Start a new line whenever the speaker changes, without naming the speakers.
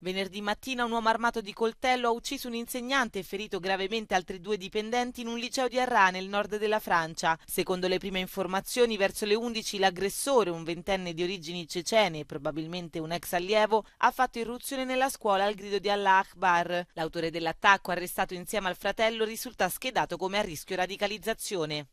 Venerdì mattina un uomo armato di coltello ha ucciso un insegnante e ferito gravemente altri due dipendenti in un liceo di Arras nel nord della Francia. Secondo le prime informazioni, verso le 11 l'aggressore, un ventenne di origini cecene e probabilmente un ex allievo, ha fatto irruzione nella scuola al grido di Allah Akbar. L'autore dell'attacco, arrestato insieme al fratello, risulta schedato come a rischio radicalizzazione.